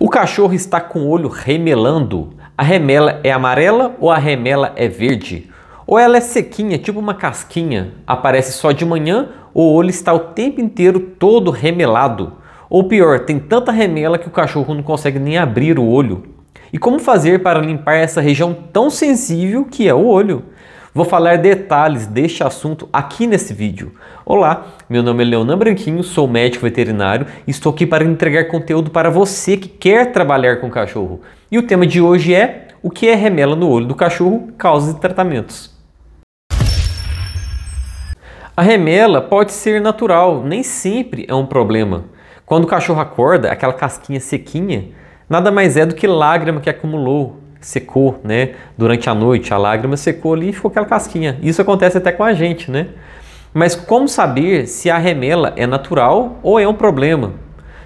O cachorro está com o olho remelando. A remela é amarela ou a remela é verde? Ou ela é sequinha, tipo uma casquinha, aparece só de manhã, ou o olho está o tempo inteiro todo remelado. Ou pior, tem tanta remela que o cachorro não consegue nem abrir o olho. E como fazer para limpar essa região tão sensível que é o olho? Vou falar detalhes deste assunto aqui nesse vídeo. Olá, meu nome é Leonan Branquinho, sou médico veterinário e estou aqui para entregar conteúdo para você que quer trabalhar com cachorro. E o tema de hoje é o que é remela no olho do cachorro, causas e tratamentos. A remela pode ser natural, nem sempre é um problema. Quando o cachorro acorda, aquela casquinha sequinha nada mais é do que lágrima que acumulou secou, né? Durante a noite, a lágrima secou ali e ficou aquela casquinha. Isso acontece até com a gente, né? Mas como saber se a remela é natural ou é um problema?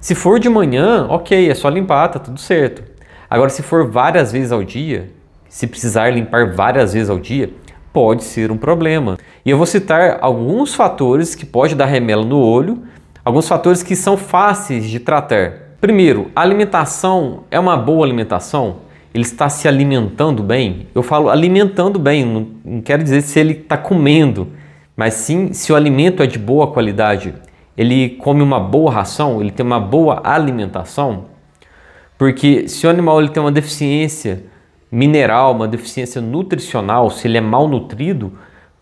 Se for de manhã, ok, é só limpar, tá tudo certo. Agora, se for várias vezes ao dia, se precisar limpar várias vezes ao dia, pode ser um problema. E eu vou citar alguns fatores que pode dar remela no olho, alguns fatores que são fáceis de tratar. Primeiro, alimentação é uma boa alimentação? ele está se alimentando bem? Eu falo alimentando bem, não, não quero dizer se ele está comendo, mas sim se o alimento é de boa qualidade. Ele come uma boa ração, ele tem uma boa alimentação, porque se o animal ele tem uma deficiência mineral, uma deficiência nutricional, se ele é malnutrido,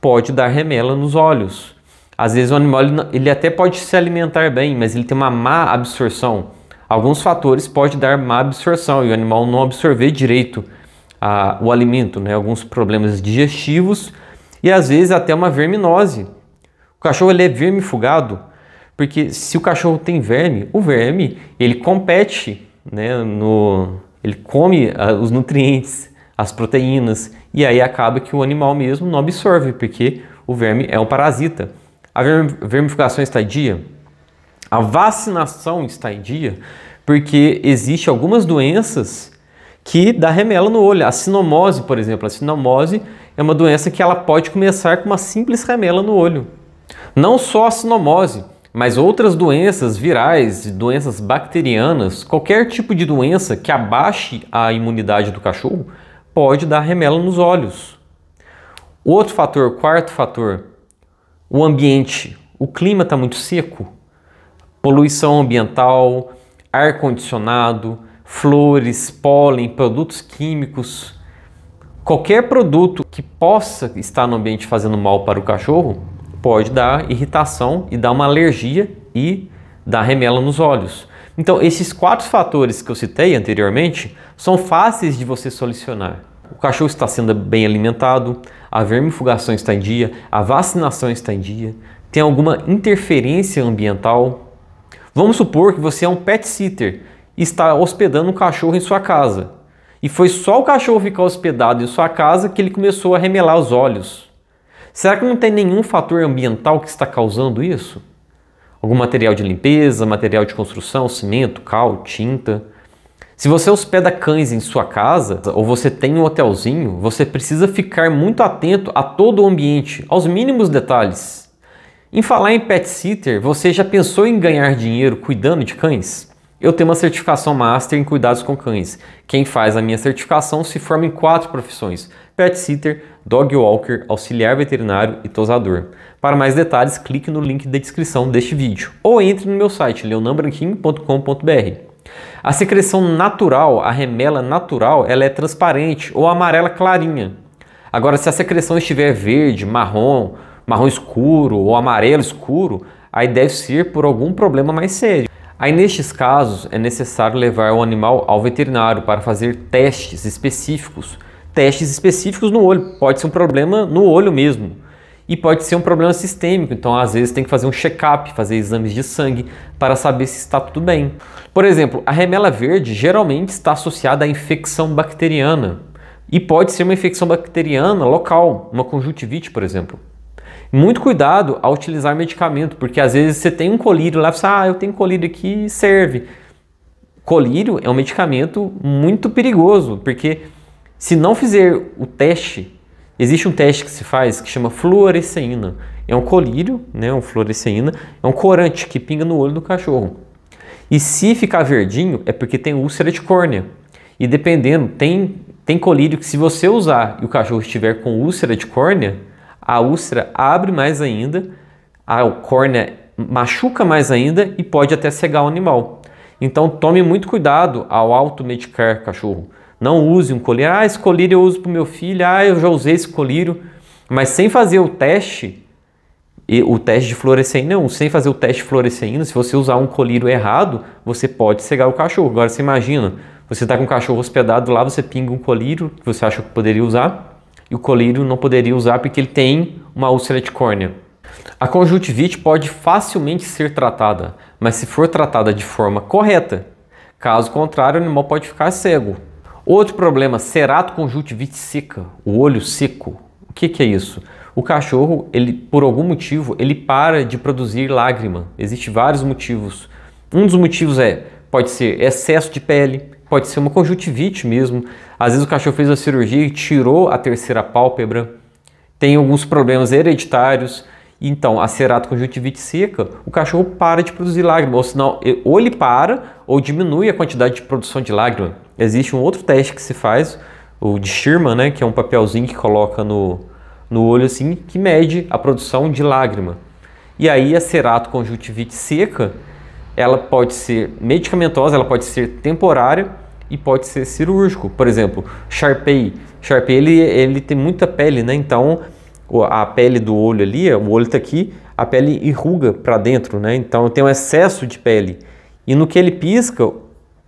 pode dar remela nos olhos. Às vezes o animal ele, ele até pode se alimentar bem, mas ele tem uma má absorção alguns fatores podem dar má absorção e o animal não absorver direito a, ah, o alimento, né? alguns problemas digestivos e às vezes até uma verminose. O cachorro ele é vermifugado porque se o cachorro tem verme, o verme ele compete, né? no, ele come ah, os nutrientes, as proteínas e aí acaba que o animal mesmo não absorve porque o verme é um parasita. A vermificação estadia a vacinação está em dia porque existe algumas doenças que dá remela no olho. A sinomose, por exemplo, a sinomose é uma doença que ela pode começar com uma simples remela no olho. Não só a sinomose, mas outras doenças virais, doenças bacterianas, qualquer tipo de doença que abaixe a imunidade do cachorro pode dar remela nos olhos. Outro fator, quarto fator, o ambiente. O clima está muito seco, poluição ambiental, ar-condicionado, flores, pólen, produtos químicos. Qualquer produto que possa estar no ambiente fazendo mal para o cachorro pode dar irritação e dar uma alergia e dar remela nos olhos. Então, esses quatro fatores que eu citei anteriormente são fáceis de você solucionar. O cachorro está sendo bem alimentado, a vermifugação está em dia, a vacinação está em dia, tem alguma interferência ambiental, Vamos supor que você é um pet sitter e está hospedando um cachorro em sua casa. E foi só o cachorro ficar hospedado em sua casa que ele começou a remelar os olhos. Será que não tem nenhum fator ambiental que está causando isso? Algum material de limpeza, material de construção, cimento, cal, tinta? Se você hospeda cães em sua casa ou você tem um hotelzinho, você precisa ficar muito atento a todo o ambiente, aos mínimos detalhes. Em falar em pet sitter, você já pensou em ganhar dinheiro cuidando de cães? Eu tenho uma certificação master em cuidados com cães. Quem faz a minha certificação se forma em quatro profissões: pet sitter, dog walker, auxiliar veterinário e tosador. Para mais detalhes, clique no link da descrição deste vídeo ou entre no meu site leonambranquim.com.br. A secreção natural, a remela natural, ela é transparente ou amarela clarinha. Agora, se a secreção estiver verde, marrom marrom escuro ou amarelo escuro, aí deve ser por algum problema mais sério. Aí nestes casos é necessário levar o animal ao veterinário para fazer testes específicos. Testes específicos no olho, pode ser um problema no olho mesmo. E pode ser um problema sistêmico, então às vezes tem que fazer um check-up, fazer exames de sangue para saber se está tudo bem. Por exemplo, a remela verde geralmente está associada à infecção bacteriana. E pode ser uma infecção bacteriana local, uma conjuntivite, por exemplo. Muito cuidado ao utilizar medicamento, porque às vezes você tem um colírio lá, você, ah, eu tenho colírio aqui, serve. Colírio é um medicamento muito perigoso, porque se não fizer o teste, existe um teste que se faz que chama fluoresceína. É um colírio, né, um fluoresceína, é um corante que pinga no olho do cachorro. E se ficar verdinho, é porque tem úlcera de córnea. E dependendo, tem, tem colírio que se você usar e o cachorro estiver com úlcera de córnea, a úlcera abre mais ainda, a córnea machuca mais ainda e pode até cegar o animal. Então tome muito cuidado ao automedicar cachorro. Não use um colírio. Ah, esse colírio eu uso para o meu filho. Ah, eu já usei esse colírio. Mas sem fazer o teste, o teste de fluoresceína, não, sem fazer o teste de fluoresceína, se você usar um colírio errado, você pode cegar o cachorro. Agora você imagina, você está com o cachorro hospedado lá, você pinga um colírio que você acha que poderia usar, e o colírio não poderia usar porque ele tem uma úlcera de córnea. A conjuntivite pode facilmente ser tratada, mas se for tratada de forma correta, caso contrário, o animal pode ficar cego. Outro problema, conjuntivite seca, o olho seco. O que, que é isso? O cachorro, ele, por algum motivo, ele para de produzir lágrima. Existem vários motivos. Um dos motivos é pode ser excesso de pele, pode ser uma conjuntivite mesmo. Às vezes o cachorro fez a cirurgia e tirou a terceira pálpebra. Tem alguns problemas hereditários. Então, a ceratoconjuntivite seca, o cachorro para de produzir lágrima, ou senão ou ele para ou diminui a quantidade de produção de lágrima. Existe um outro teste que se faz, o de Schirman, né, que é um papelzinho que coloca no, no olho assim, que mede a produção de lágrima. E aí a ceratoconjuntivite seca, ela pode ser medicamentosa, ela pode ser temporária e pode ser cirúrgico. Por exemplo, Sharpei. Sharpei ele, ele tem muita pele, né? Então a pele do olho ali, é, o olho está aqui, a pele enruga para dentro, né? Então tem um excesso de pele. E no que ele pisca,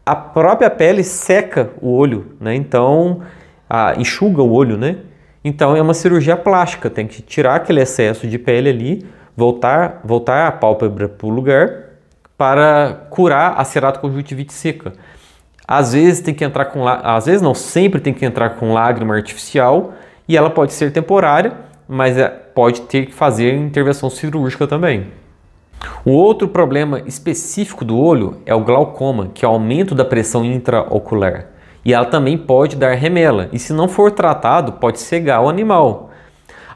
a própria pele seca o olho, né? Então a, enxuga o olho, né? Então é uma cirurgia plástica, tem que tirar aquele excesso de pele ali, voltar, voltar a pálpebra para o lugar para curar a ceratoconjuntivite seca. Às vezes tem que entrar com, às vezes não, sempre tem que entrar com lágrima artificial e ela pode ser temporária, mas é, pode ter que fazer intervenção cirúrgica também. O outro problema específico do olho é o glaucoma, que é o aumento da pressão intraocular. E ela também pode dar remela, e se não for tratado, pode cegar o animal.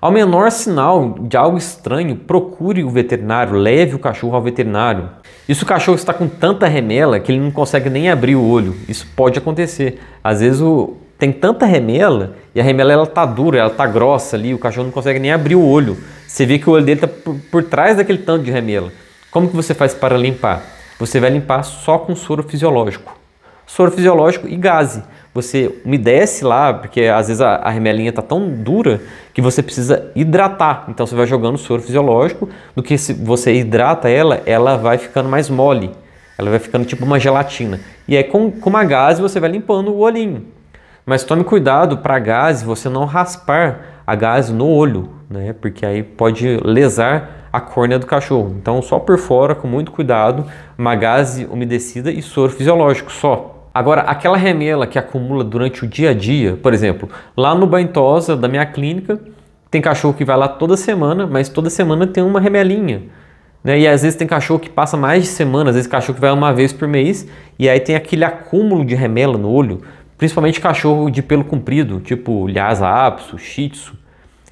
Ao menor sinal de algo estranho, procure o veterinário, leve o cachorro ao veterinário. Isso, se o cachorro está com tanta remela que ele não consegue nem abrir o olho, isso pode acontecer. Às vezes o, tem tanta remela e a remela ela tá dura, ela tá grossa ali, o cachorro não consegue nem abrir o olho. Você vê que o olho dele tá por, por trás daquele tanto de remela. Como que você faz para limpar? Você vai limpar só com soro fisiológico. Soro fisiológico e gase você umedece lá, porque às vezes a, a remelinha está tão dura que você precisa hidratar. Então você vai jogando soro fisiológico, do que se você hidrata ela, ela vai ficando mais mole. Ela vai ficando tipo uma gelatina. E aí com, com uma gase você vai limpando o olhinho. Mas tome cuidado para a gase você não raspar a gase no olho, né? Porque aí pode lesar a córnea do cachorro. Então só por fora, com muito cuidado, uma gase umedecida e soro fisiológico só. Agora, aquela remela que acumula durante o dia a dia, por exemplo, lá no Bentosa da minha clínica, tem cachorro que vai lá toda semana, mas toda semana tem uma remelinha. Né? E às vezes tem cachorro que passa mais de semana, às vezes cachorro que vai uma vez por mês, e aí tem aquele acúmulo de remela no olho, principalmente cachorro de pelo comprido, tipo Lhasa apso, Shih tzu,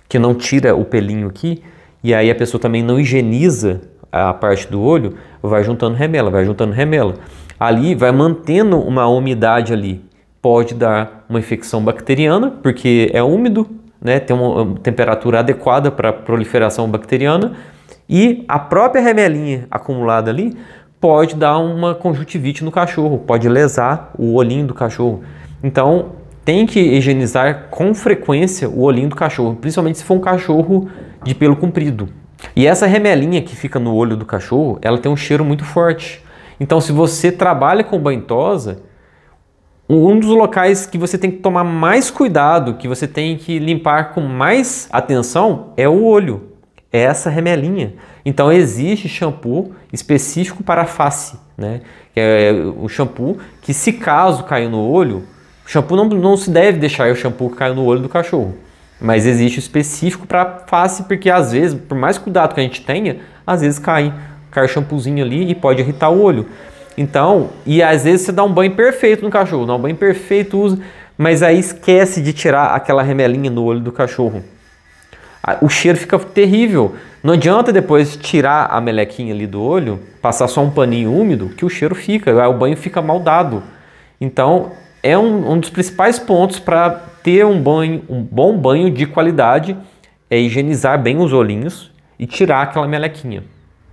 que não tira o pelinho aqui, e aí a pessoa também não higieniza a parte do olho, vai juntando remela, vai juntando remela ali vai mantendo uma umidade ali. Pode dar uma infecção bacteriana, porque é úmido, né, tem uma temperatura adequada para proliferação bacteriana, e a própria remelinha acumulada ali pode dar uma conjuntivite no cachorro, pode lesar o olhinho do cachorro. Então, tem que higienizar com frequência o olhinho do cachorro, principalmente se for um cachorro de pelo comprido. E essa remelinha que fica no olho do cachorro, ela tem um cheiro muito forte. Então, se você trabalha com banhosa, um dos locais que você tem que tomar mais cuidado, que você tem que limpar com mais atenção, é o olho, é essa remelinha. Então existe shampoo específico para a face, né? é o shampoo que se caso cair no olho, o shampoo não, não se deve deixar é o shampoo que caiu no olho do cachorro. Mas existe específico para a face, porque às vezes, por mais cuidado que a gente tenha, às vezes cai carchampuzinho ali e pode irritar o olho. Então, e às vezes você dá um banho perfeito no cachorro, dá um banho perfeito, usa, mas aí esquece de tirar aquela remelinha no olho do cachorro. Ah, o cheiro fica terrível. Não adianta depois tirar a melequinha ali do olho, passar só um paninho úmido, que o cheiro fica, aí o banho fica mal dado. Então, é um, um dos principais pontos para ter um banho, um bom banho de qualidade, é higienizar bem os olhinhos e tirar aquela melequinha.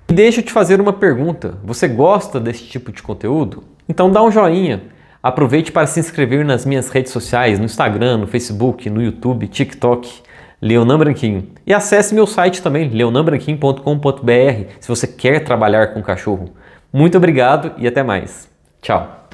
E deixa eu te fazer uma pergunta. Você gosta desse tipo de conteúdo? Então dá um joinha. Aproveite para se inscrever nas minhas redes sociais, no Instagram, no Facebook, no YouTube, TikTok, Leonan Branquinho. E acesse meu site também, leonanbranquinho.com.br, se você quer trabalhar com cachorro. Muito obrigado e até mais. Tchau.